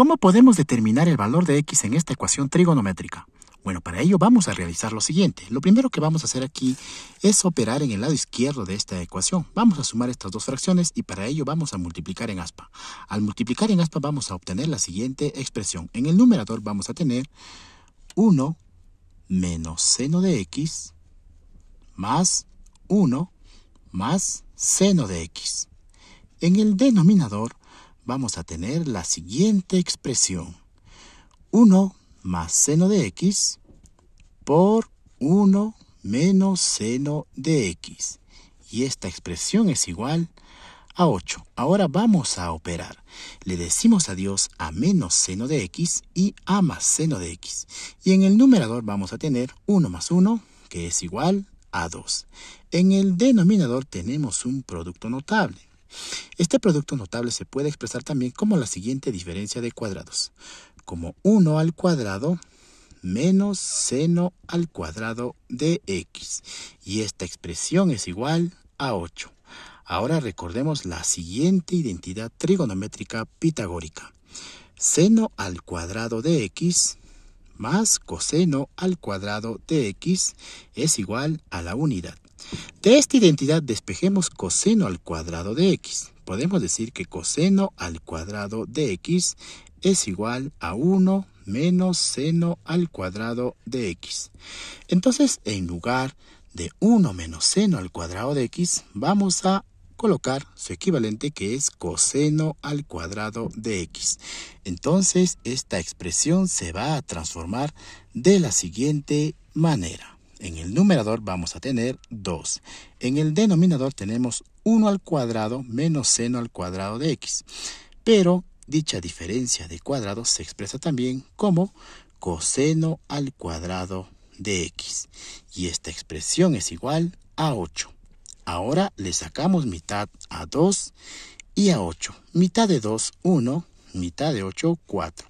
¿Cómo podemos determinar el valor de x en esta ecuación trigonométrica? Bueno, para ello vamos a realizar lo siguiente. Lo primero que vamos a hacer aquí es operar en el lado izquierdo de esta ecuación. Vamos a sumar estas dos fracciones y para ello vamos a multiplicar en aspa. Al multiplicar en aspa vamos a obtener la siguiente expresión. En el numerador vamos a tener 1 menos seno de x más 1 más seno de x. En el denominador vamos a tener la siguiente expresión. 1 más seno de x por 1 menos seno de x. Y esta expresión es igual a 8. Ahora vamos a operar. Le decimos adiós a menos seno de x y a más seno de x. Y en el numerador vamos a tener 1 más 1, que es igual a 2. En el denominador tenemos un producto notable. Este producto notable se puede expresar también como la siguiente diferencia de cuadrados, como 1 al cuadrado menos seno al cuadrado de x. Y esta expresión es igual a 8. Ahora recordemos la siguiente identidad trigonométrica pitagórica. Seno al cuadrado de x más coseno al cuadrado de x es igual a la unidad. De esta identidad despejemos coseno al cuadrado de x. Podemos decir que coseno al cuadrado de x es igual a 1 menos seno al cuadrado de x. Entonces, en lugar de 1 menos seno al cuadrado de x, vamos a colocar su equivalente que es coseno al cuadrado de x. Entonces, esta expresión se va a transformar de la siguiente manera. En el numerador vamos a tener 2. En el denominador tenemos 1 al cuadrado menos seno al cuadrado de x. Pero dicha diferencia de cuadrados se expresa también como coseno al cuadrado de x. Y esta expresión es igual a 8. Ahora le sacamos mitad a 2 y a 8. Mitad de 2, 1. Mitad de 8, 4.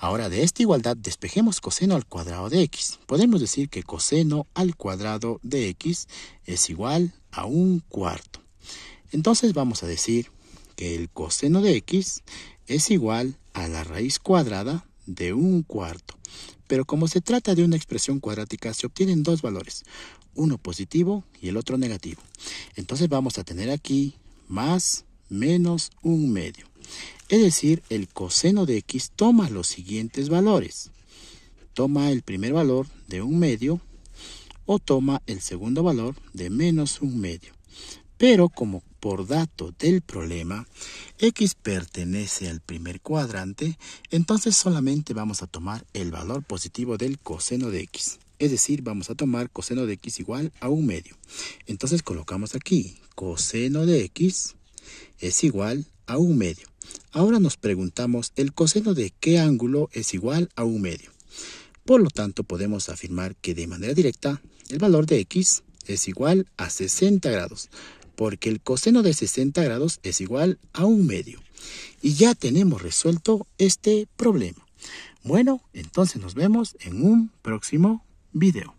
Ahora de esta igualdad despejemos coseno al cuadrado de x. Podemos decir que coseno al cuadrado de x es igual a un cuarto. Entonces vamos a decir que el coseno de x es igual a la raíz cuadrada de un cuarto. Pero como se trata de una expresión cuadrática, se obtienen dos valores, uno positivo y el otro negativo. Entonces vamos a tener aquí más menos un medio. Es decir, el coseno de x toma los siguientes valores. Toma el primer valor de un medio o toma el segundo valor de menos un medio. Pero como por dato del problema, x pertenece al primer cuadrante, entonces solamente vamos a tomar el valor positivo del coseno de x. Es decir, vamos a tomar coseno de x igual a un medio. Entonces colocamos aquí coseno de x es igual a un medio. Ahora nos preguntamos el coseno de qué ángulo es igual a un medio. Por lo tanto, podemos afirmar que de manera directa el valor de x es igual a 60 grados, porque el coseno de 60 grados es igual a un medio. Y ya tenemos resuelto este problema. Bueno, entonces nos vemos en un próximo video.